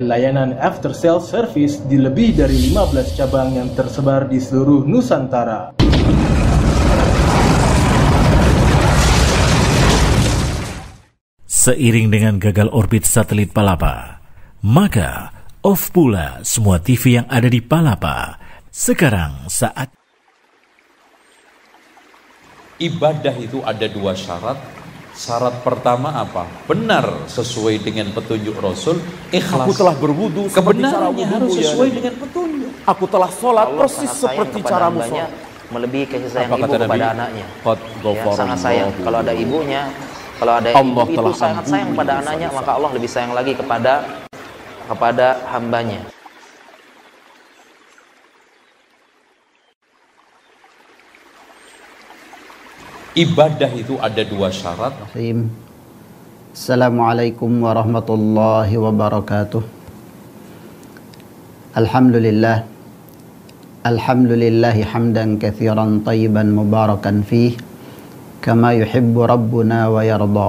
Layanan after sales service di lebih dari 15 cabang yang tersebar di seluruh Nusantara. Seiring dengan gagal orbit satelit Palapa, maka off pula semua TV yang ada di Palapa. Sekarang saat ibadah itu ada dua syarat Syarat pertama apa? Benar sesuai dengan petunjuk Rasul. Ikhlas. Aku telah berwudu kebenarannya harus sesuai ya, dengan petunjuk. Aku telah sholat Allah persis seperti cara sholat. Melebihi kasih sayang ibu kepada Nabi? anaknya. Ya, sangat sayang. Kalau ada ibunya, kalau ada Allah ibu itu sangat sayang pada anaknya, maka Allah lebih sayang lagi kepada kepada hambanya. ibadah itu ada dua syarat. Assalamualaikum warahmatullahi wabarakatuh. Alhamdulillah. Alhamdulillahi hamdan kathiran tayyiban mubarakan fih. Kama yuhibbu rabbuna wa yarda.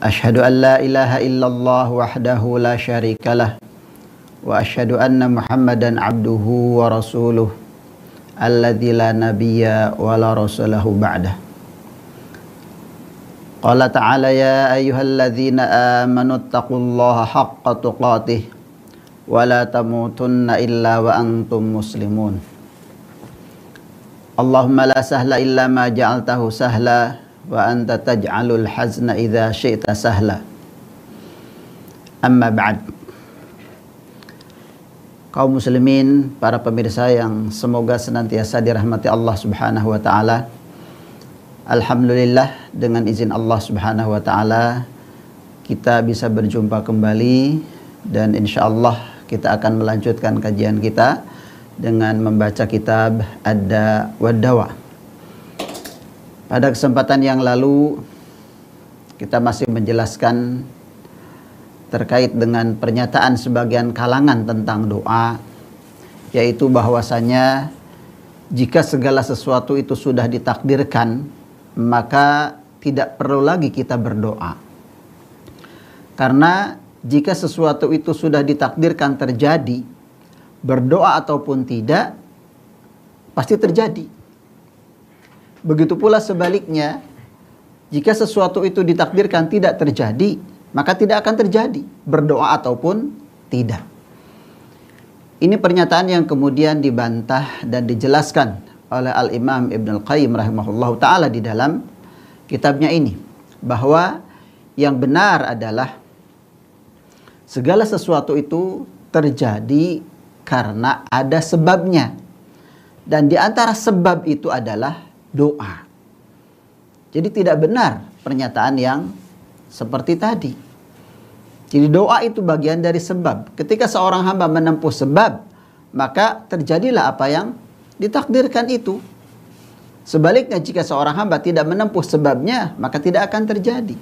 Ashhadu an la ilaha illallah wahdahu la sharika Wa ashhadu anna muhammadan abduhu wa rasuluh. alladzi la nabiyya wa la rasulahu ba'dah. Qala ta'ala ya ayyuhalladzina amanu taqullaha haqqa tuqatih wa la tamutunna illa wa antum muslimun. Allahumma la sahla illa ma ja'altahu sahla wa anta taj'alul hazna idza syi'ta sahla. Amma ba'du. kaum muslimin, para pemirsa yang semoga senantiasa dirahmati Allah Subhanahu wa taala. Alhamdulillah dengan izin Allah Subhanahu wa taala kita bisa berjumpa kembali dan insyaallah kita akan melanjutkan kajian kita dengan membaca kitab Ada Wadawa. Pada kesempatan yang lalu kita masih menjelaskan terkait dengan pernyataan sebagian kalangan tentang doa yaitu bahwasanya jika segala sesuatu itu sudah ditakdirkan maka tidak perlu lagi kita berdoa karena jika sesuatu itu sudah ditakdirkan terjadi berdoa ataupun tidak pasti terjadi begitu pula sebaliknya jika sesuatu itu ditakdirkan tidak terjadi maka tidak akan terjadi berdoa ataupun tidak. Ini pernyataan yang kemudian dibantah dan dijelaskan oleh Al-Imam Ibn Al-Qayyim rahimahullah taala di dalam kitabnya ini bahwa yang benar adalah segala sesuatu itu terjadi karena ada sebabnya. Dan di antara sebab itu adalah doa. Jadi tidak benar pernyataan yang seperti tadi. Jadi doa itu bagian dari sebab. Ketika seorang hamba menempuh sebab, maka terjadilah apa yang ditakdirkan itu. Sebaliknya jika seorang hamba tidak menempuh sebabnya, maka tidak akan terjadi.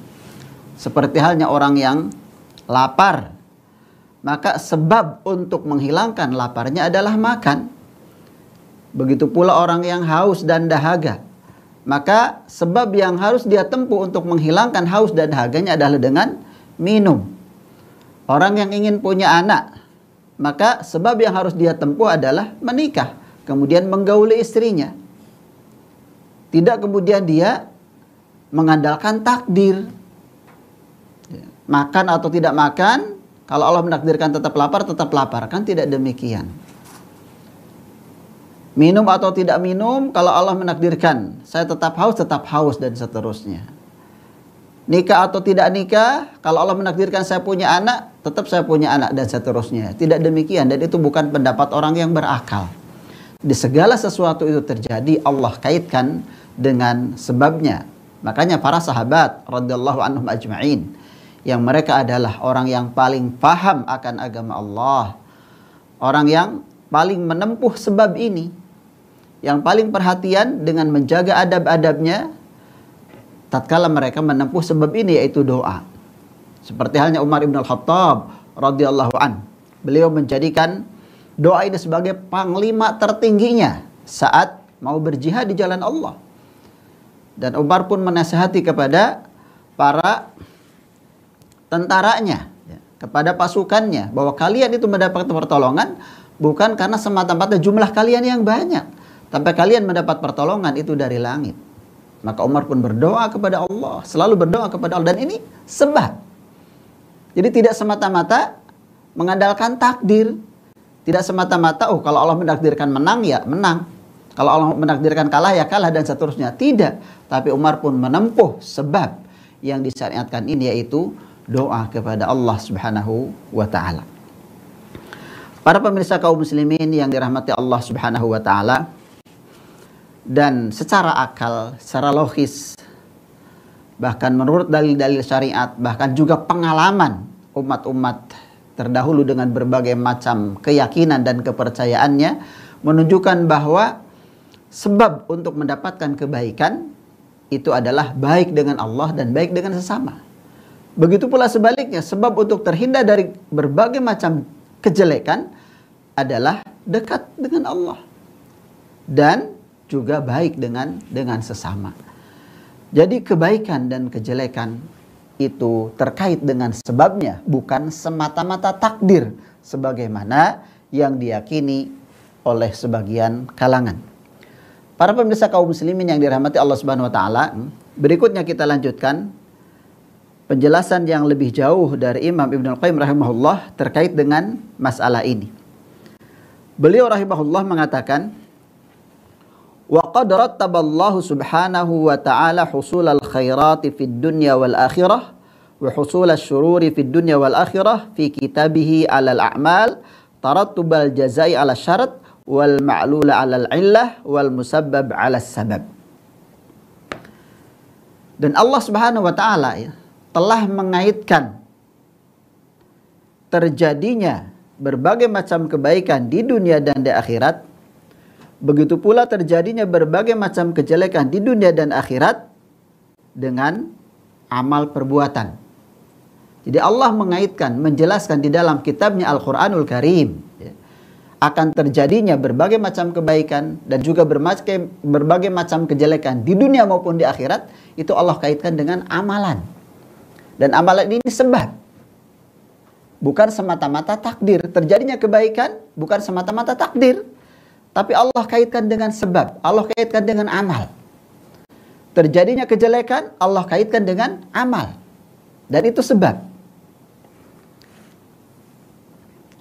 Seperti halnya orang yang lapar, maka sebab untuk menghilangkan laparnya adalah makan. Begitu pula orang yang haus dan dahaga, maka sebab yang harus dia tempuh untuk menghilangkan haus dan haganya adalah dengan minum. Orang yang ingin punya anak, maka sebab yang harus dia tempuh adalah menikah, kemudian menggauli istrinya. Tidak kemudian dia mengandalkan takdir. Makan atau tidak makan, kalau Allah menakdirkan tetap lapar, tetap lapar. Kan tidak demikian. Minum atau tidak minum, kalau Allah menakdirkan, saya tetap haus, tetap haus dan seterusnya. Nikah atau tidak nikah, kalau Allah menakdirkan saya punya anak, tetap saya punya anak dan seterusnya. Tidak demikian dan itu bukan pendapat orang yang berakal. Di segala sesuatu itu terjadi, Allah kaitkan dengan sebabnya. Makanya para sahabat radhiyallahu anhum ajma'in yang mereka adalah orang yang paling paham akan agama Allah. Orang yang paling menempuh sebab ini yang paling perhatian dengan menjaga adab-adabnya tatkala mereka menempuh sebab ini yaitu doa. Seperti halnya Umar Ibn Al-Khattab radhiyallahu an. Beliau menjadikan doa ini sebagai panglima tertingginya saat mau berjihad di jalan Allah. Dan Umar pun menasihati kepada para tentaranya, ya, kepada pasukannya bahwa kalian itu mendapat pertolongan bukan karena semata-mata jumlah kalian yang banyak, sampai kalian mendapat pertolongan itu dari langit. Maka Umar pun berdoa kepada Allah, selalu berdoa kepada Allah dan ini sebab. Jadi tidak semata-mata mengandalkan takdir. Tidak semata-mata oh kalau Allah menakdirkan menang ya menang. Kalau Allah menakdirkan kalah ya kalah dan seterusnya. Tidak, tapi Umar pun menempuh sebab yang disyariatkan ini yaitu doa kepada Allah Subhanahu wa taala. Para pemirsa kaum muslimin yang dirahmati Allah Subhanahu wa taala, dan secara akal, secara logis, bahkan menurut dalil-dalil syariat, bahkan juga pengalaman umat-umat terdahulu dengan berbagai macam keyakinan dan kepercayaannya menunjukkan bahwa sebab untuk mendapatkan kebaikan itu adalah baik dengan Allah dan baik dengan sesama. Begitu pula sebaliknya, sebab untuk terhindar dari berbagai macam kejelekan adalah dekat dengan Allah. Dan juga baik dengan dengan sesama. Jadi kebaikan dan kejelekan itu terkait dengan sebabnya bukan semata-mata takdir sebagaimana yang diyakini oleh sebagian kalangan. Para pemirsa kaum muslimin yang dirahmati Allah Subhanahu wa taala, berikutnya kita lanjutkan penjelasan yang lebih jauh dari Imam Ibnu Qayyim rahimahullah terkait dengan masalah ini. Beliau rahimahullah mengatakan, وقد رتب الله سبحانه وتعالى حصول الخيرات في الدنيا والآخرة وحصول الشرور في الدنيا والآخرة في كتابه على الأعمال ترتب الجزاء على الشرط والمعلول على العلة والمسبب على السبب Dan Allah subhanahu wa ta'ala ya, telah mengaitkan terjadinya berbagai macam kebaikan di dunia dan di akhirat Begitu pula terjadinya berbagai macam kejelekan di dunia dan akhirat dengan amal perbuatan. Jadi Allah mengaitkan, menjelaskan di dalam kitabnya Al-Quranul Karim ya, akan terjadinya berbagai macam kebaikan dan juga berbagai, macam kejelekan di dunia maupun di akhirat itu Allah kaitkan dengan amalan. Dan amalan ini sebab bukan semata-mata takdir. Terjadinya kebaikan bukan semata-mata takdir tapi Allah kaitkan dengan sebab, Allah kaitkan dengan amal. Terjadinya kejelekan, Allah kaitkan dengan amal. Dan itu sebab.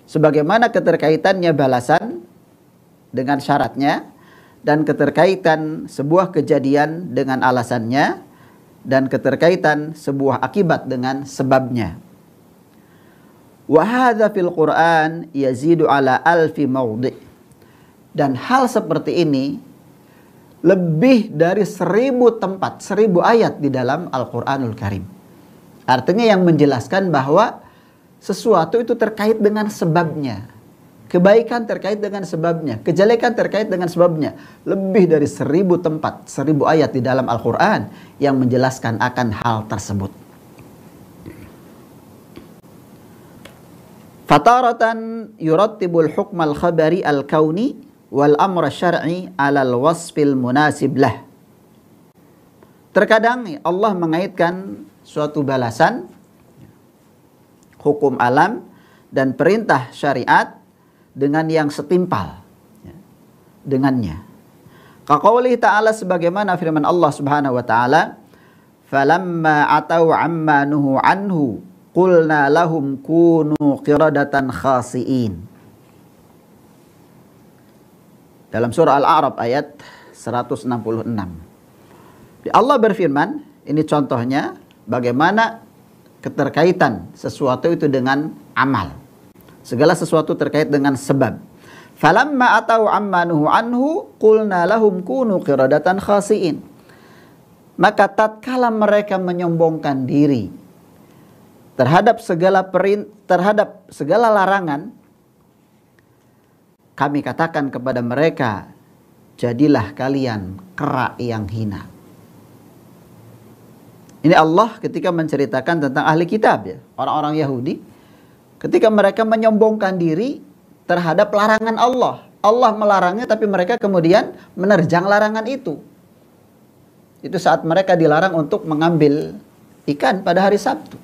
Sebagaimana keterkaitannya balasan dengan syaratnya dan keterkaitan sebuah kejadian dengan alasannya dan keterkaitan sebuah akibat dengan sebabnya. Wahada fil Quran yazidu ala alfi mawdi' Dan hal seperti ini lebih dari seribu tempat, seribu ayat di dalam Al-Quranul Karim. Artinya yang menjelaskan bahwa sesuatu itu terkait dengan sebabnya. Kebaikan terkait dengan sebabnya, kejelekan terkait dengan sebabnya. Lebih dari seribu tempat, seribu ayat di dalam Al-Quran yang menjelaskan akan hal tersebut. Fataratan yurattibul hukmal khabari al-kauni wal amr syar'i alal wasfil munasib lah. Terkadang Allah mengaitkan suatu balasan hukum alam dan perintah syariat dengan yang setimpal ya, dengannya. Kaqaulih ta'ala sebagaimana firman Allah Subhanahu wa taala, "Falamma atau amma nuhu anhu, qulna lahum kunu qiradatan khasiin." Dalam surah Al-A'raf ayat 166. Ya, Allah berfirman, ini contohnya bagaimana keterkaitan sesuatu itu dengan amal. Segala sesuatu terkait dengan sebab. Falamma atau ammanuhu anhu qulna lahum kunu qiradatan khasiin. Maka tatkala mereka menyombongkan diri terhadap segala perin, terhadap segala larangan kami katakan kepada mereka, jadilah kalian kerak yang hina. Ini Allah ketika menceritakan tentang ahli kitab ya, orang-orang Yahudi. Ketika mereka menyombongkan diri terhadap larangan Allah. Allah melarangnya tapi mereka kemudian menerjang larangan itu. Itu saat mereka dilarang untuk mengambil ikan pada hari Sabtu.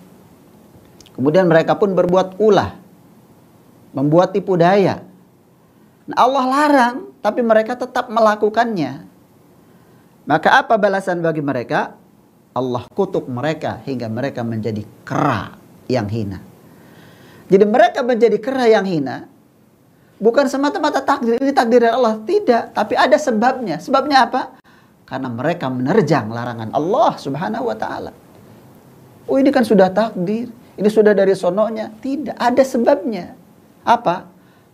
Kemudian mereka pun berbuat ulah. Membuat tipu daya Allah larang, tapi mereka tetap melakukannya. Maka apa balasan bagi mereka? Allah kutuk mereka hingga mereka menjadi kera yang hina. Jadi mereka menjadi kera yang hina bukan semata-mata takdir ini takdir dari Allah, tidak, tapi ada sebabnya. Sebabnya apa? Karena mereka menerjang larangan Allah Subhanahu wa taala. Oh, ini kan sudah takdir, ini sudah dari sononya. Tidak, ada sebabnya. Apa?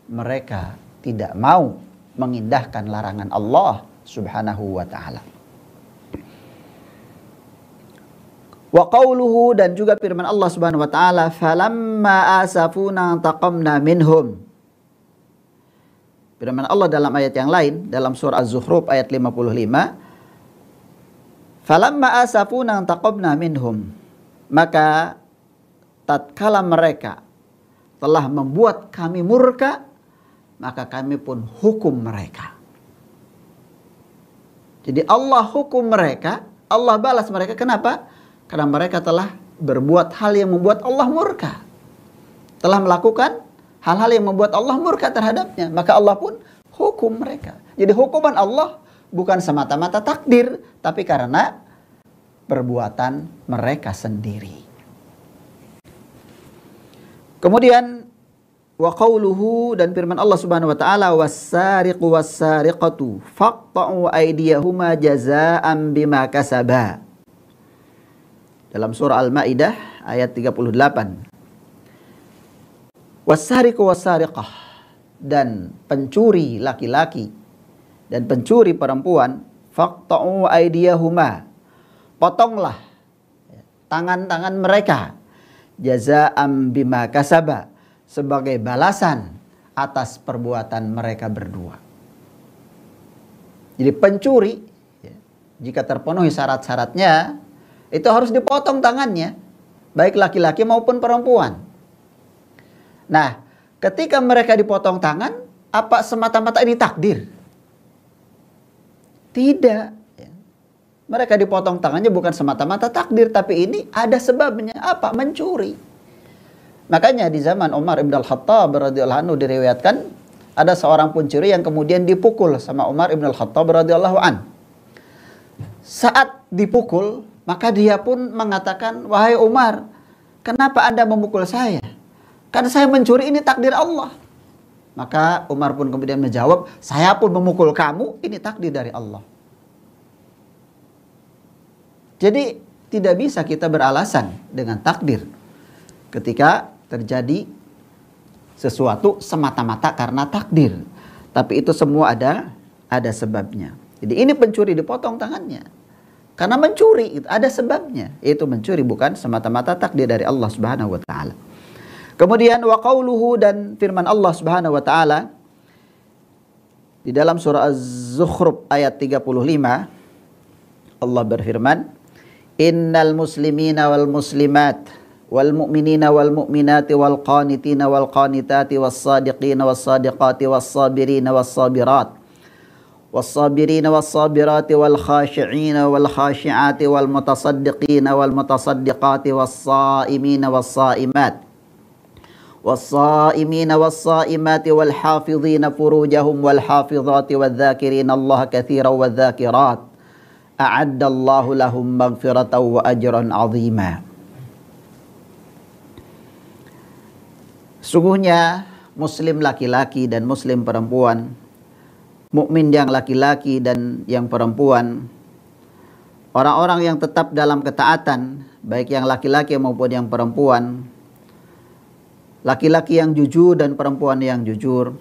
Mereka tidak mau mengindahkan larangan Allah Subhanahu wa taala. Wa qawluhu dan juga firman Allah Subhanahu wa taala, "Falamma asafuna taqamna minhum." Firman Allah dalam ayat yang lain dalam surah Az-Zukhruf ayat 55, "Falamma asafuna taqamna minhum." Maka tatkala mereka telah membuat kami murka, maka kami pun hukum mereka. Jadi Allah hukum mereka, Allah balas mereka. Kenapa? Karena mereka telah berbuat hal yang membuat Allah murka. Telah melakukan hal-hal yang membuat Allah murka terhadapnya. Maka Allah pun hukum mereka. Jadi hukuman Allah bukan semata-mata takdir, tapi karena perbuatan mereka sendiri. Kemudian wa qawluhu dan firman Allah Subhanahu wa taala was wassariqatu faqta'u aydiyahuma jazaa'an bima kasaba. Dalam surah Al-Maidah ayat 38. was wassariqah dan pencuri laki-laki dan pencuri perempuan faqta'u aydiyahuma. Potonglah tangan-tangan mereka jazaa'an bima kasaba sebagai balasan atas perbuatan mereka berdua. Jadi pencuri ya, jika terpenuhi syarat-syaratnya itu harus dipotong tangannya baik laki-laki maupun perempuan. Nah, ketika mereka dipotong tangan, apa semata-mata ini takdir? Tidak. Ya. Mereka dipotong tangannya bukan semata-mata takdir, tapi ini ada sebabnya. Apa? Mencuri. Makanya di zaman Umar ibn al-Khattab radhiyallahu anhu diriwayatkan ada seorang pencuri yang kemudian dipukul sama Umar ibn al-Khattab radhiyallahu an. Saat dipukul, maka dia pun mengatakan, "Wahai Umar, kenapa Anda memukul saya? karena saya mencuri ini takdir Allah." Maka Umar pun kemudian menjawab, "Saya pun memukul kamu, ini takdir dari Allah." Jadi tidak bisa kita beralasan dengan takdir ketika terjadi sesuatu semata-mata karena takdir. Tapi itu semua ada ada sebabnya. Jadi ini pencuri dipotong tangannya. Karena mencuri itu ada sebabnya, yaitu mencuri bukan semata-mata takdir dari Allah Subhanahu wa taala. Kemudian wa qauluhu dan firman Allah Subhanahu wa taala di dalam surah Az-Zukhruf ayat 35 Allah berfirman, "Innal muslimina wal muslimat" والمؤمنين والمؤمنات والقانتين والقانتات والصادقين والصادقات والصابرين والصابرات والصابرين والصابرات والخاشعين والخاشعات والمتصدقين والمتصدقات والصائمين والصائمات والصائمين والصائمات والحافظين فروجهم والحافظات والذاكرين الله كثيرا والذاكرات أعد الله لهم مغفرة وأجرا عظيما Sungguhnya muslim laki-laki dan muslim perempuan, mukmin yang laki-laki dan yang perempuan, orang-orang yang tetap dalam ketaatan, baik yang laki-laki maupun yang perempuan, laki-laki yang jujur dan perempuan yang jujur,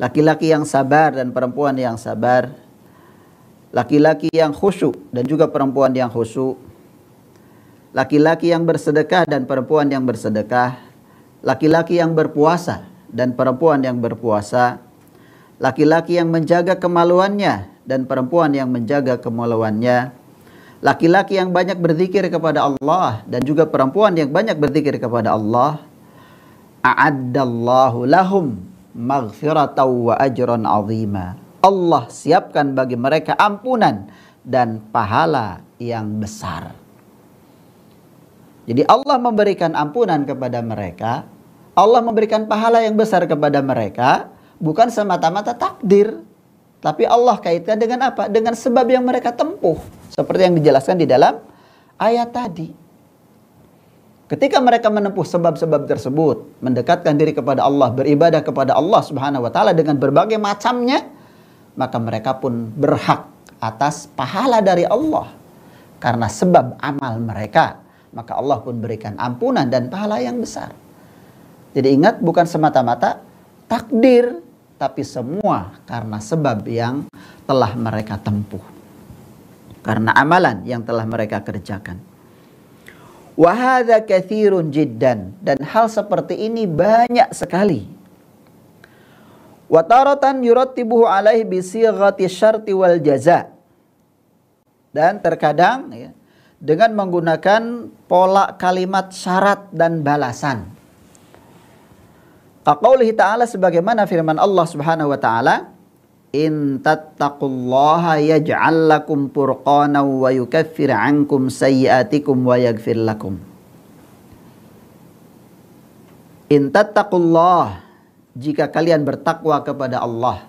laki-laki yang sabar dan perempuan yang sabar, laki-laki yang khusyuk dan juga perempuan yang khusyuk, laki-laki yang bersedekah dan perempuan yang bersedekah, laki-laki yang berpuasa dan perempuan yang berpuasa, laki-laki yang menjaga kemaluannya dan perempuan yang menjaga kemaluannya, laki-laki yang banyak berzikir kepada Allah dan juga perempuan yang banyak berzikir kepada Allah, a'addallahu lahum maghfiratan wa ajran azima. Allah siapkan bagi mereka ampunan dan pahala yang besar. Jadi Allah memberikan ampunan kepada mereka Allah memberikan pahala yang besar kepada mereka bukan semata-mata takdir. Tapi Allah kaitkan dengan apa? Dengan sebab yang mereka tempuh. Seperti yang dijelaskan di dalam ayat tadi. Ketika mereka menempuh sebab-sebab tersebut, mendekatkan diri kepada Allah, beribadah kepada Allah Subhanahu wa taala dengan berbagai macamnya, maka mereka pun berhak atas pahala dari Allah. Karena sebab amal mereka, maka Allah pun berikan ampunan dan pahala yang besar. Jadi ingat bukan semata-mata takdir tapi semua karena sebab yang telah mereka tempuh. Karena amalan yang telah mereka kerjakan. Wahada kathirun jiddan dan hal seperti ini banyak sekali. Wataratan yurattibuhu alaih syarti wal jaza. Dan terkadang ya, dengan menggunakan pola kalimat syarat dan balasan. Kaqaulihi ta'ala sebagaimana firman Allah Subhanahu wa taala, "In tattaqullaha yaj'al lakum furqana wa yukaffir 'ankum sayyatikum wa yaghfir lakum." In tattaqullah jika kalian bertakwa kepada Allah,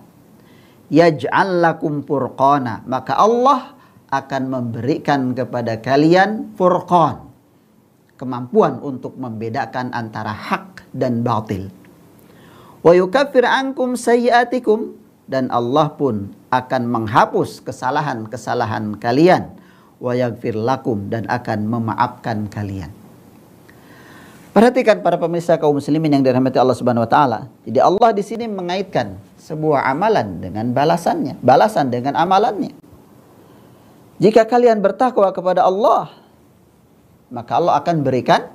yaj'al lakum furqana, maka Allah akan memberikan kepada kalian furqan, kemampuan untuk membedakan antara hak dan batil. Wa yukaffir ankum sayyiatikum dan Allah pun akan menghapus kesalahan-kesalahan kalian wa yaghfir lakum dan akan memaafkan kalian. Perhatikan para pemirsa kaum muslimin yang dirahmati Allah Subhanahu wa taala. Jadi Allah di sini mengaitkan sebuah amalan dengan balasannya, balasan dengan amalannya. Jika kalian bertakwa kepada Allah, maka Allah akan berikan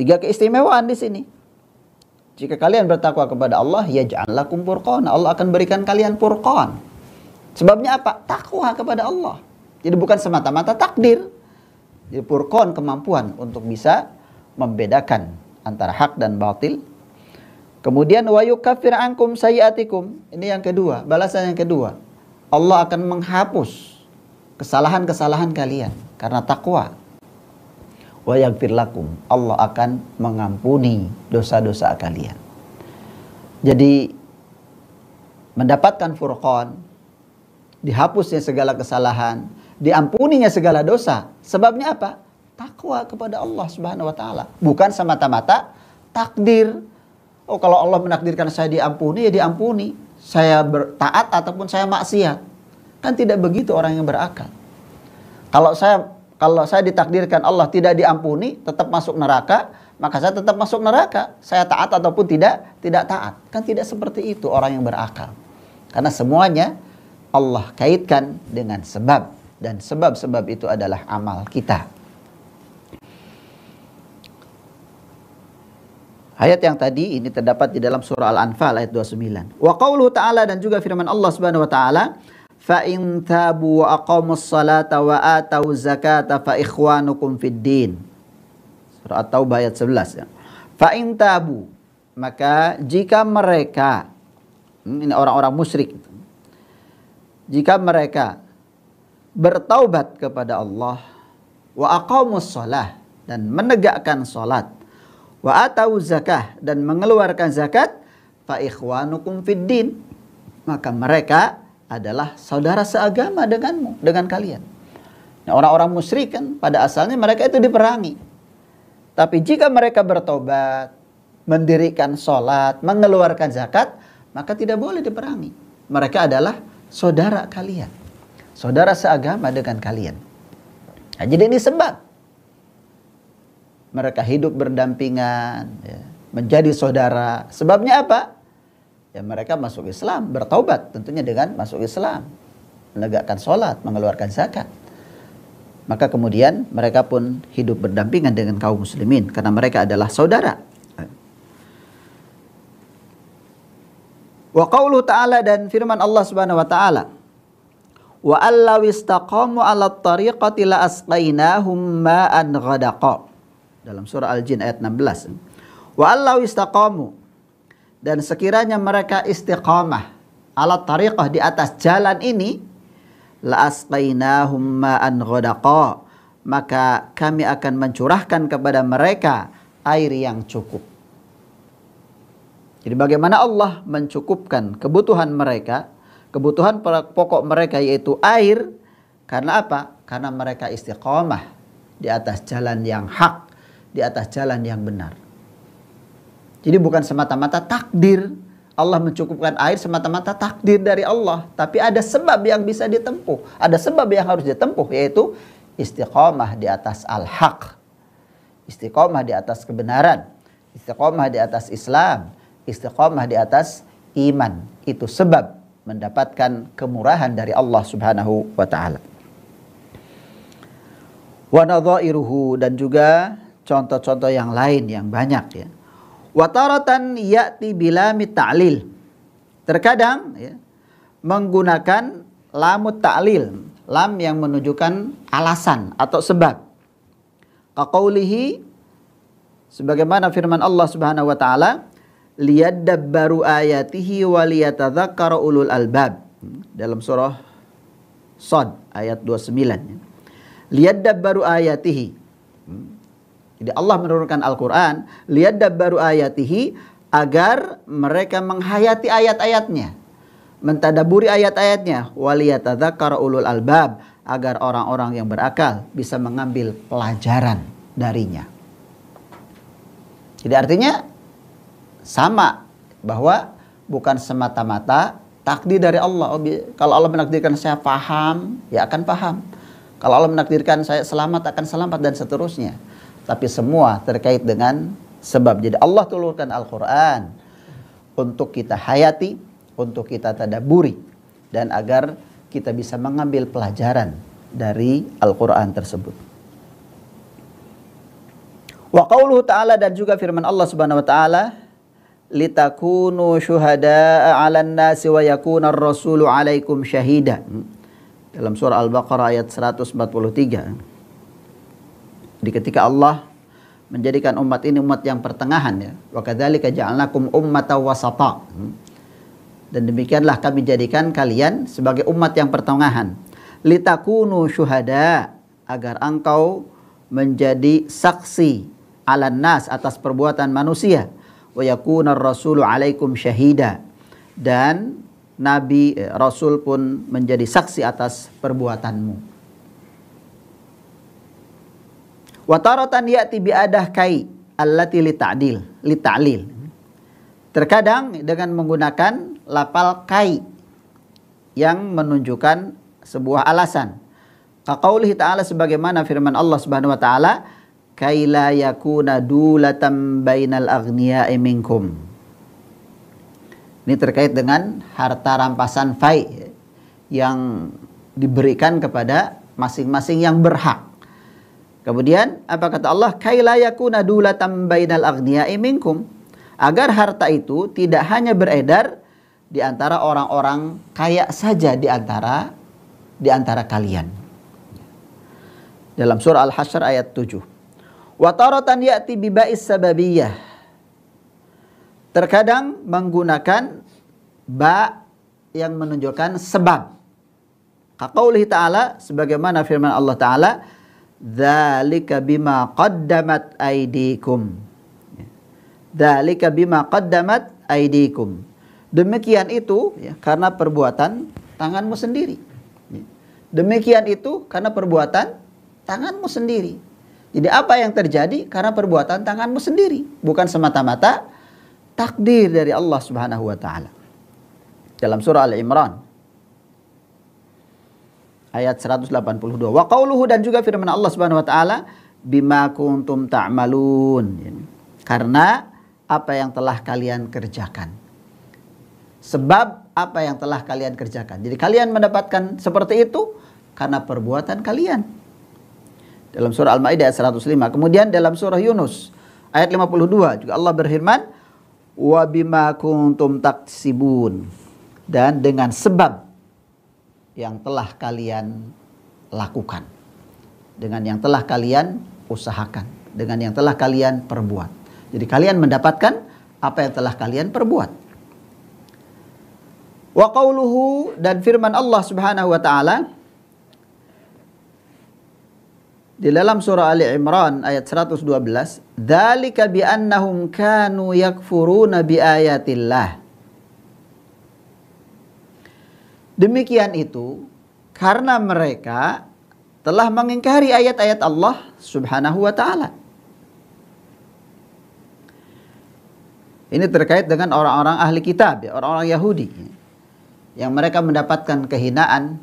tiga keistimewaan di sini. Jika kalian bertakwa kepada Allah, ya janganlah furqan. Allah akan berikan kalian purkon. Sebabnya apa? Takwa kepada Allah. Jadi bukan semata-mata takdir. Jadi purkon kemampuan untuk bisa membedakan antara hak dan batil. Kemudian wa yukaffir ankum sayyatikum. Ini yang kedua, balasan yang kedua. Allah akan menghapus kesalahan-kesalahan kalian karena takwa wa yaghfir lakum. Allah akan mengampuni dosa-dosa kalian. Jadi mendapatkan furqan dihapusnya segala kesalahan, diampuninya segala dosa. Sebabnya apa? Takwa kepada Allah Subhanahu wa taala, bukan semata-mata takdir. Oh, kalau Allah menakdirkan saya diampuni ya diampuni. Saya taat ataupun saya maksiat. Kan tidak begitu orang yang berakal. Kalau saya kalau saya ditakdirkan Allah tidak diampuni, tetap masuk neraka, maka saya tetap masuk neraka. Saya taat ataupun tidak, tidak taat. Kan tidak seperti itu orang yang berakal. Karena semuanya Allah kaitkan dengan sebab. Dan sebab-sebab itu adalah amal kita. Ayat yang tadi ini terdapat di dalam surah Al-Anfal ayat 29. Wa qawlu ta'ala dan juga firman Allah subhanahu wa ta'ala fa in tabu wa aqamus salata wa atau zakata fa ikhwanukum fid din. Surah At-Taubah ayat 11 ya. Fa in tabu maka jika mereka hmm, ini orang-orang musyrik jika mereka bertaubat kepada Allah wa aqamus dan menegakkan salat wa atau zakah dan mengeluarkan zakat fa ikhwanukum fid din maka mereka adalah saudara seagama denganmu, dengan kalian. Nah, orang-orang musyrik kan pada asalnya mereka itu diperangi. Tapi jika mereka bertobat, mendirikan sholat, mengeluarkan zakat, maka tidak boleh diperangi. Mereka adalah saudara kalian. Saudara seagama dengan kalian. Nah, jadi ini sebab. Mereka hidup berdampingan, ya, menjadi saudara. Sebabnya apa? ya mereka masuk Islam bertaubat tentunya dengan masuk Islam menegakkan sholat mengeluarkan zakat maka kemudian mereka pun hidup berdampingan dengan kaum muslimin karena mereka adalah saudara wa qawlu ta'ala dan firman Allah subhanahu wa ta'ala wa alla istaqamu ala tariqati la asqainahum ma'an ghadaqa dalam surah al-jin ayat 16 wa alla istaqamu dan sekiranya mereka istiqomah ala tariqah di atas jalan ini la asqainahum ma'an ghadaqa maka kami akan mencurahkan kepada mereka air yang cukup jadi bagaimana Allah mencukupkan kebutuhan mereka kebutuhan pokok mereka yaitu air karena apa karena mereka istiqomah di atas jalan yang hak di atas jalan yang benar jadi bukan semata-mata takdir. Allah mencukupkan air semata-mata takdir dari Allah. Tapi ada sebab yang bisa ditempuh. Ada sebab yang harus ditempuh yaitu istiqomah di atas al-haq. Istiqomah di atas kebenaran. Istiqomah di atas Islam. Istiqomah di atas iman. Itu sebab mendapatkan kemurahan dari Allah subhanahu wa ta'ala. Wa dan juga contoh-contoh yang lain yang banyak ya Wataratan ya'ti bilami mitalil. Terkadang ya, menggunakan lamut ta'lil. Lam yang menunjukkan alasan atau sebab. Kaqaulihi sebagaimana firman Allah Subhanahu wa taala liyadabbaru ayatihi wa ulul albab dalam surah Sod ayat 29 ya. liyadabbaru ayatihi jadi Allah menurunkan Al-Quran, lihat baru ayatihi, agar mereka menghayati ayat-ayatnya. Mentadaburi ayat-ayatnya. Waliyatadzakar ulul albab. Agar orang-orang yang berakal bisa mengambil pelajaran darinya. Jadi artinya sama bahwa bukan semata-mata takdir dari Allah. Oh, kalau Allah menakdirkan saya paham, ya akan paham. Kalau Allah menakdirkan saya selamat akan selamat dan seterusnya tapi semua terkait dengan sebab. Jadi Allah turunkan Al-Qur'an untuk kita hayati, untuk kita tadaburi dan agar kita bisa mengambil pelajaran dari Al-Qur'an tersebut. Wa qauluhu ta'ala dan juga firman Allah Subhanahu wa taala litakunu syuhada'a 'alan nasi wa yakuna ar-rasulu 'alaikum syahida. Hmm. Dalam surah Al-Baqarah ayat 143 di ketika Allah menjadikan umat ini umat yang pertengahan ya. Wa kadzalika ja'alnakum ummatan wasata. Dan demikianlah kami jadikan kalian sebagai umat yang pertengahan. Litakunu syuhada agar engkau menjadi saksi ala nas atas perbuatan manusia. Wa yakunar rasulu alaikum syahida. Dan nabi eh, rasul pun menjadi saksi atas perbuatanmu. taratan ya'ti adah kai allati li ta'dil, li ta'lil. Terkadang dengan menggunakan lapal kai yang menunjukkan sebuah alasan. Kaqaulih ta'ala sebagaimana firman Allah Subhanahu wa taala, "Kaila yakuna dulatan bainal aghnia'i minkum." Ini terkait dengan harta rampasan fai yang diberikan kepada masing-masing yang berhak Kemudian apa kata Allah? Kailayakuna dulatam bainal minkum. Agar harta itu tidak hanya beredar di antara orang-orang kaya saja di antara di antara kalian. Dalam surah Al-Hasyr ayat 7. Wa taratan ya'ti biba'is sababiyah. Terkadang menggunakan ba yang menunjukkan sebab. Kaqaulih ta'ala sebagaimana firman Allah ta'ala Dzalika bima qaddamat aydikum. Ya. Dzalika bima qaddamat aydikum. Demikian itu ya, karena perbuatan tanganmu sendiri. Ya. Demikian itu karena perbuatan tanganmu sendiri. Jadi apa yang terjadi karena perbuatan tanganmu sendiri, bukan semata-mata takdir dari Allah Subhanahu wa taala. Dalam surah Al-Imran ayat 182. Wa qauluhu dan juga firman Allah Subhanahu wa taala bima kuntum ta'malun. Ta Karena apa yang telah kalian kerjakan. Sebab apa yang telah kalian kerjakan. Jadi kalian mendapatkan seperti itu karena perbuatan kalian. Dalam surah Al-Maidah ayat 105. Kemudian dalam surah Yunus ayat 52 juga Allah berfirman wa bima kuntum taksibun dan dengan sebab yang telah kalian lakukan, dengan yang telah kalian usahakan, dengan yang telah kalian perbuat. Jadi kalian mendapatkan apa yang telah kalian perbuat. Wa qawluhu dan firman Allah Subhanahu wa taala di dalam surah Ali Imran ayat 112, "Dzalika bi annahum kanu yakfuruna bi Demikian itu karena mereka telah mengingkari ayat-ayat Allah Subhanahu wa taala. Ini terkait dengan orang-orang ahli kitab, ya, orang-orang Yahudi ya. yang mereka mendapatkan kehinaan,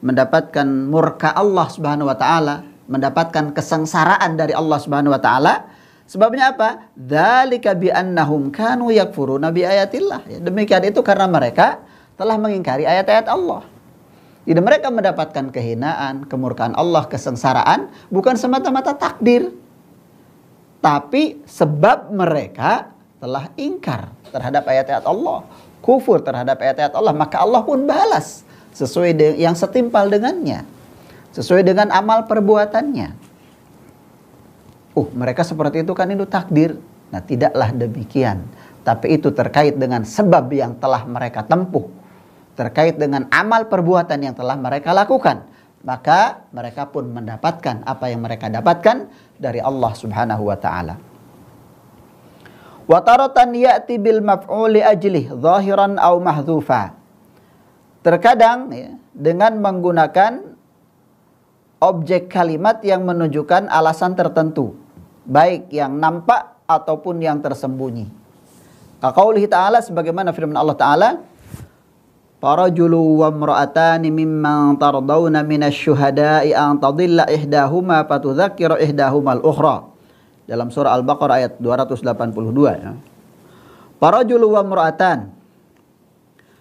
mendapatkan murka Allah Subhanahu wa taala, mendapatkan kesengsaraan dari Allah Subhanahu wa taala. Sebabnya apa? Dzalika bi'annahum kanu yakfuruna bi ayatillah. Ya, demikian itu karena mereka telah mengingkari ayat-ayat Allah. jadi mereka mendapatkan kehinaan, kemurkaan Allah, kesengsaraan bukan semata-mata takdir. Tapi sebab mereka telah ingkar terhadap ayat-ayat Allah, kufur terhadap ayat-ayat Allah, maka Allah pun balas sesuai dengan yang setimpal dengannya, sesuai dengan amal perbuatannya. Uh, mereka seperti itu kan itu takdir. Nah, tidaklah demikian, tapi itu terkait dengan sebab yang telah mereka tempuh terkait dengan amal perbuatan yang telah mereka lakukan maka mereka pun mendapatkan apa yang mereka dapatkan dari Allah Subhanahu wa taala. Wataratan ya'ti bil maf'uli ajlih zahiran au mahzufa. Terkadang ya, dengan menggunakan objek kalimat yang menunjukkan alasan tertentu, baik yang nampak ataupun yang tersembunyi. lihat ta'ala sebagaimana firman Allah Ta'ala farajulu wa imra'atani mimman tardawna minasyuhada'i an tadilla ihdahuma fatudzakkira ihdahuma al dalam surah Al-Baqarah ayat 282 ya. julu wa muratan.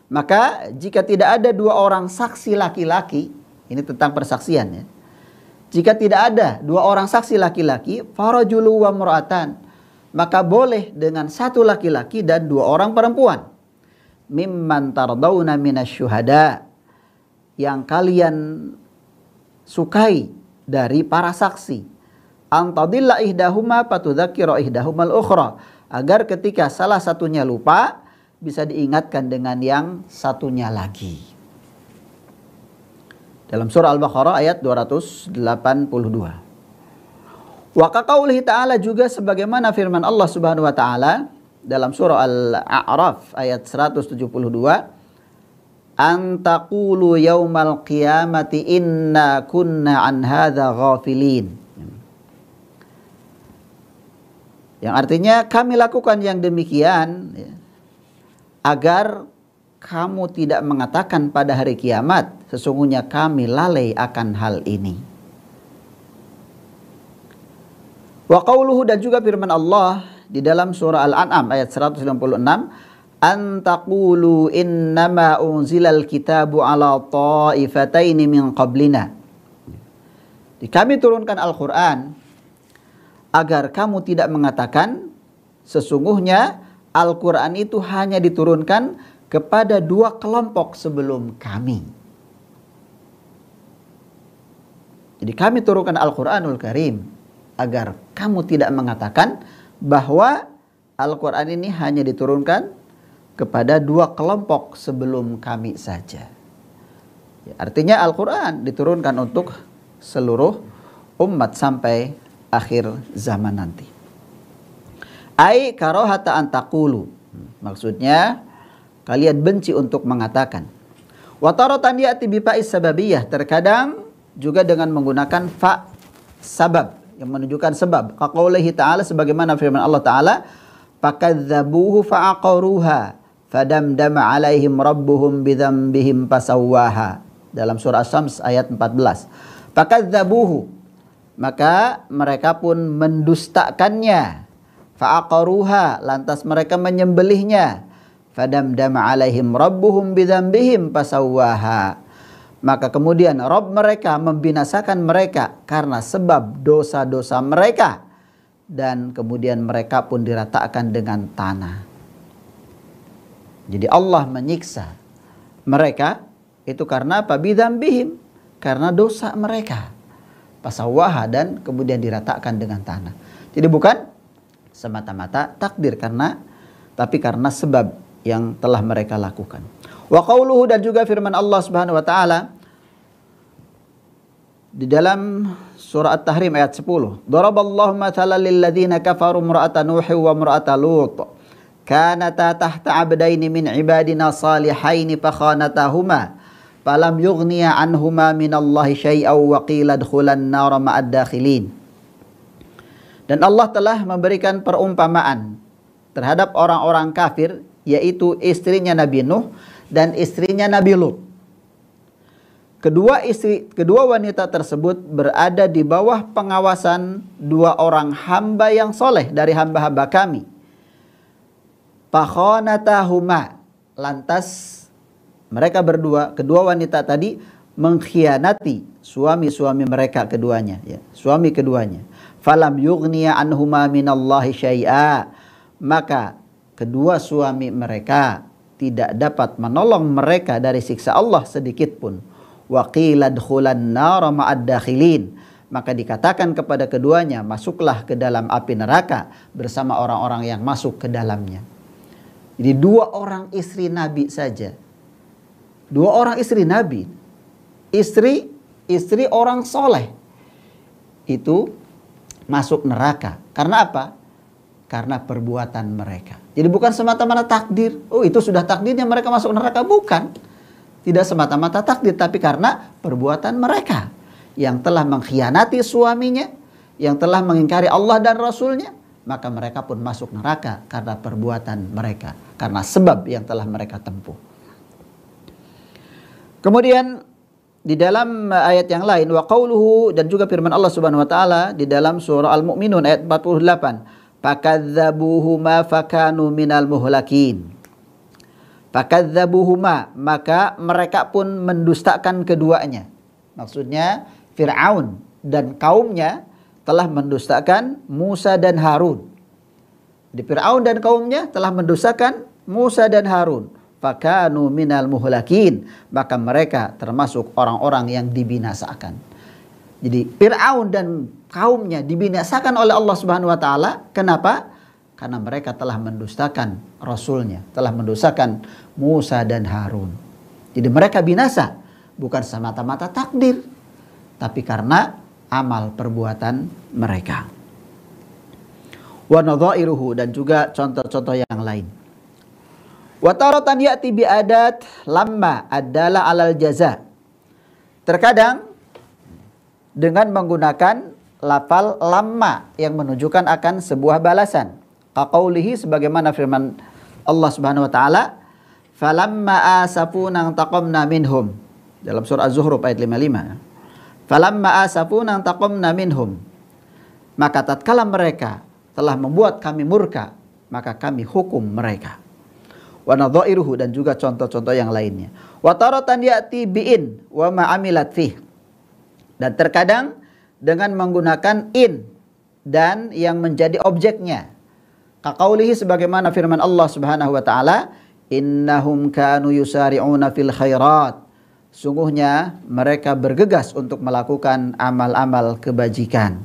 maka jika tidak ada dua orang saksi laki-laki ini tentang persaksian ya. Jika tidak ada dua orang saksi laki-laki, julu wa muratan, maka boleh dengan satu laki-laki dan dua orang perempuan mimman tardawna minasyuhada yang kalian sukai dari para saksi antadilla ihdahuma patudzakira ihdahumal ukhra agar ketika salah satunya lupa bisa diingatkan dengan yang satunya lagi dalam surah al-baqarah ayat 282 wa kaqaulihi ta'ala juga sebagaimana firman Allah Subhanahu wa taala dalam surah Al-A'raf ayat 172 antaqulu yaumal qiyamati inna kunna an hadza ghafilin yang artinya kami lakukan yang demikian ya, agar kamu tidak mengatakan pada hari kiamat sesungguhnya kami lalai akan hal ini wa qauluhu dan juga firman Allah di dalam surah Al-An'am ayat 196 antaqulu innama unzilal kitabu ala ta'ifataini min qablina kami turunkan Al-Quran agar kamu tidak mengatakan sesungguhnya Al-Quran itu hanya diturunkan kepada dua kelompok sebelum kami. Jadi kami turunkan Al-Quranul Karim agar kamu tidak mengatakan bahwa Al-Quran ini hanya diturunkan kepada dua kelompok sebelum kami saja. Ya, artinya Al-Quran diturunkan untuk seluruh umat sampai akhir zaman nanti. Ai karohata antakulu. Maksudnya kalian benci untuk mengatakan. Watarotan ya'ti bipa'is sababiyah. Terkadang juga dengan menggunakan fa sabab yang menunjukkan sebab. Kaqaulahi ta'ala sebagaimana firman Allah taala, "Fakadzabuhu fa'aqaruha fadamdama 'alaihim rabbuhum bidhambihim pasawwaha. Dalam surah Asy-Syams ayat 14. Fakadzabuhu maka mereka pun mendustakannya. Fa'aqaruha lantas mereka menyembelihnya. Fadamdama 'alaihim rabbuhum bidhambihim pasawwaha. Maka kemudian Rob mereka membinasakan mereka karena sebab dosa-dosa mereka. Dan kemudian mereka pun diratakan dengan tanah. Jadi Allah menyiksa mereka itu karena apa? Bidambihim. Karena dosa mereka. Pasawaha dan kemudian diratakan dengan tanah. Jadi bukan semata-mata takdir karena tapi karena sebab yang telah mereka lakukan. Wa qawluhu dan juga firman Allah Subhanahu wa taala di dalam surah At-Tahrim ayat 10. Daraballahu mathalan lil ladzina kafaru imra'ata nuhi wa imra'ata Lut. Kanata tahta 'abdaini min ibadina salihain fakhanatahuma falam yughniya anhuma minallahi syai'aw wa qila adkhulan nara ma'ad dakhilin. Dan Allah telah memberikan perumpamaan terhadap orang-orang kafir yaitu istrinya Nabi Nuh dan istrinya Nabi Lut. Kedua istri kedua wanita tersebut berada di bawah pengawasan dua orang hamba yang soleh dari hamba-hamba kami. Pakhonatahuma. Lantas mereka berdua, kedua wanita tadi mengkhianati suami-suami mereka keduanya ya, suami keduanya falam yugniya anhuma minallahi syai'a maka kedua suami mereka tidak dapat menolong mereka dari siksa Allah sedikit pun. Wa Maka dikatakan kepada keduanya, masuklah ke dalam api neraka bersama orang-orang yang masuk ke dalamnya. Jadi dua orang istri Nabi saja. Dua orang istri Nabi. Istri istri orang soleh. Itu masuk neraka. Karena apa? karena perbuatan mereka. Jadi bukan semata-mata takdir. Oh itu sudah takdirnya mereka masuk neraka. Bukan. Tidak semata-mata takdir. Tapi karena perbuatan mereka. Yang telah mengkhianati suaminya. Yang telah mengingkari Allah dan Rasulnya. Maka mereka pun masuk neraka karena perbuatan mereka. Karena sebab yang telah mereka tempuh. Kemudian di dalam eh, ayat yang lain wa qauluhu dan juga firman Allah Subhanahu wa taala di dalam surah Al-Mu'minun ayat 48 Fakadzabuhuma fakanu minal muhlakin. Fakadzabuhuma maka mereka pun mendustakan keduanya. Maksudnya Fir'aun dan kaumnya telah mendustakan Musa dan Harun. Di Fir'aun dan kaumnya telah mendustakan Musa dan Harun. Fakanu minal muhlakin. Maka mereka termasuk orang-orang yang dibinasakan. Jadi Fir'aun dan kaumnya dibinasakan oleh Allah Subhanahu wa taala. Kenapa? Karena mereka telah mendustakan rasulnya, telah mendustakan Musa dan Harun. Jadi mereka binasa bukan semata-mata takdir, tapi karena amal perbuatan mereka. Wa dan juga contoh-contoh yang lain. Watarotan ya'ti bi lamma adalah alal jaza. Terkadang dengan menggunakan lafal lama yang menunjukkan akan sebuah balasan. Kaqaulihi sebagaimana firman Allah Subhanahu wa taala, "Falamma asafuna taqamna minhum." Dalam surah Az-Zukhruf ayat 55. "Falamma asafuna taqamna minhum." Maka tatkala mereka telah membuat kami murka, maka kami hukum mereka wa nadhairuhu dan juga contoh-contoh yang lainnya. Wa taratan ya'ti bi'in wa ma'amilat fih. Dan terkadang dengan menggunakan in dan yang menjadi objeknya. Kakaulihi sebagaimana firman Allah Subhanahu wa taala, "Innahum kanu yusari'una fil khairat." Sungguhnya mereka bergegas untuk melakukan amal-amal kebajikan.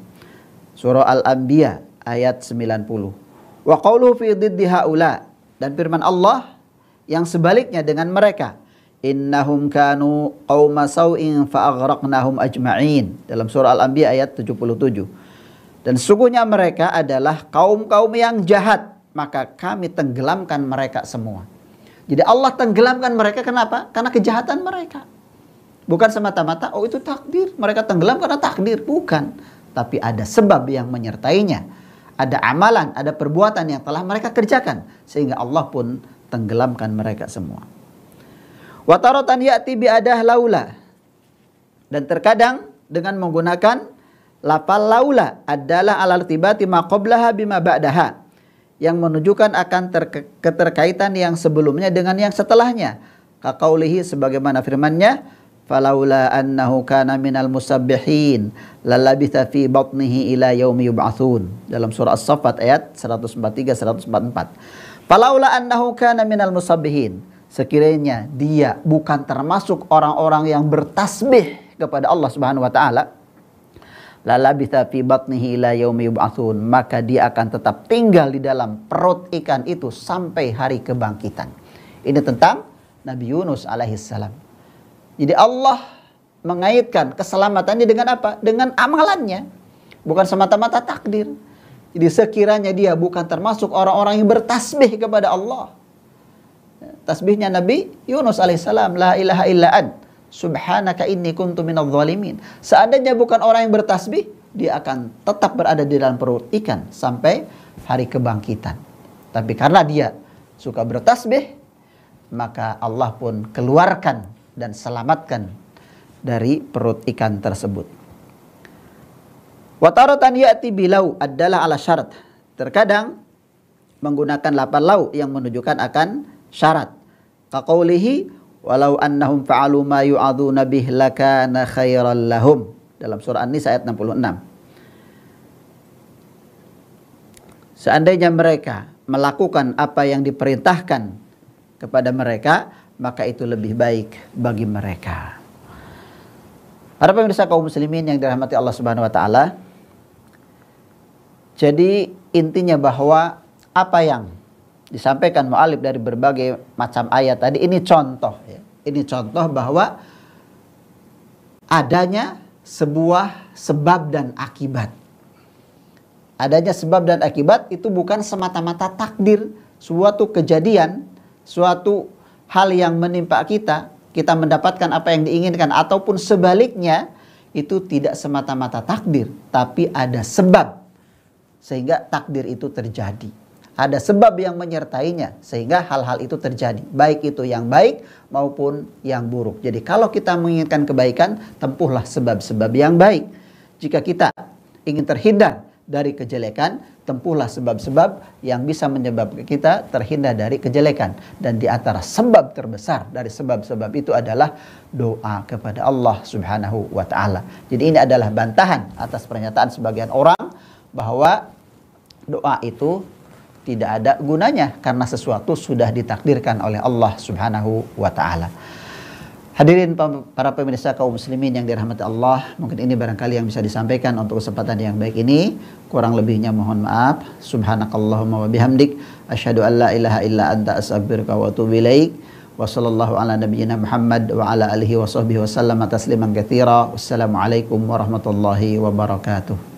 Surah Al-Anbiya ayat 90. Wa qawluhu fi diddi haula dan firman Allah yang sebaliknya dengan mereka innahum kanu qawma saw'in fa'agraqnahum ajma'in dalam surah Al-Anbiya ayat 77. Dan sukunya mereka adalah kaum-kaum yang jahat, maka kami tenggelamkan mereka semua. Jadi Allah tenggelamkan mereka kenapa? Karena kejahatan mereka. Bukan semata-mata oh itu takdir, mereka tenggelam karena takdir, bukan. Tapi ada sebab yang menyertainya. Ada amalan, ada perbuatan yang telah mereka kerjakan sehingga Allah pun tenggelamkan mereka semua. Watarotan yakti bi'adah laula. Dan terkadang dengan menggunakan lapal laula adalah alal tima maqoblaha bima ba'daha. Yang menunjukkan akan keterkaitan yang sebelumnya dengan yang setelahnya. Kakaulihi sebagaimana firmannya. Falaula annahu kana minal musabbihin lalabitha fi batnihi ila yaumi yub'atsun. Dalam surah As-Saffat ayat 143-144. Falaula annahu kana minal musabbihin Sekiranya dia bukan termasuk orang-orang yang bertasbih kepada Allah Subhanahu wa taala, lalabitha fi batnihi la yaumi maka dia akan tetap tinggal di dalam perut ikan itu sampai hari kebangkitan. Ini tentang Nabi Yunus alaihissalam. Jadi Allah mengaitkan keselamatannya dengan apa? Dengan amalannya. Bukan semata-mata takdir. Jadi sekiranya dia bukan termasuk orang-orang yang bertasbih kepada Allah tasbihnya Nabi Yunus alaihissalam la ilaha illa ad subhanaka inni kuntu minal zalimin seandainya bukan orang yang bertasbih dia akan tetap berada di dalam perut ikan sampai hari kebangkitan tapi karena dia suka bertasbih maka Allah pun keluarkan dan selamatkan dari perut ikan tersebut Wataratan ya'ti bilau adalah ala syarat. Terkadang menggunakan lapan lau yang menunjukkan akan syarat. Kaqaulihi walau annahum fa'alu ma yu'adhu nabih lakana khairan lahum. Dalam surah An-Nisa ayat 66. Seandainya mereka melakukan apa yang diperintahkan kepada mereka, maka itu lebih baik bagi mereka. Para pemirsa kaum muslimin yang dirahmati Allah Subhanahu wa taala. Jadi intinya bahwa apa yang disampaikan mu'alib dari berbagai macam ayat tadi ini contoh ya. ini contoh bahwa adanya sebuah sebab dan akibat adanya sebab dan akibat itu bukan semata-mata takdir suatu kejadian suatu hal yang menimpa kita kita mendapatkan apa yang diinginkan ataupun sebaliknya itu tidak semata-mata takdir tapi ada sebab sehingga takdir itu terjadi ada sebab yang menyertainya sehingga hal-hal itu terjadi baik itu yang baik maupun yang buruk jadi kalau kita menginginkan kebaikan tempuhlah sebab-sebab yang baik jika kita ingin terhindar dari kejelekan tempuhlah sebab-sebab yang bisa menyebabkan kita terhindar dari kejelekan dan di antara sebab terbesar dari sebab-sebab itu adalah doa kepada Allah Subhanahu wa taala. Jadi ini adalah bantahan atas pernyataan sebagian orang bahwa doa itu tidak ada gunanya karena sesuatu sudah ditakdirkan oleh Allah Subhanahu wa taala. Hadirin para pemirsa kaum muslimin yang dirahmati Allah, mungkin ini barangkali yang bisa disampaikan untuk kesempatan yang baik ini. Kurang lebihnya mohon maaf. Subhanakallahumma wa bihamdik, asyhadu an la ilaha illa anta astaghfiruka wa atubu ilaik. ala nabiyyina Muhammad wa ala alihi wa sahbihi wa tasliman katsira. Wassalamualaikum warahmatullahi wabarakatuh.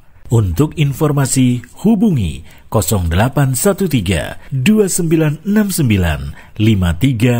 untuk informasi hubungi 0813 2969 53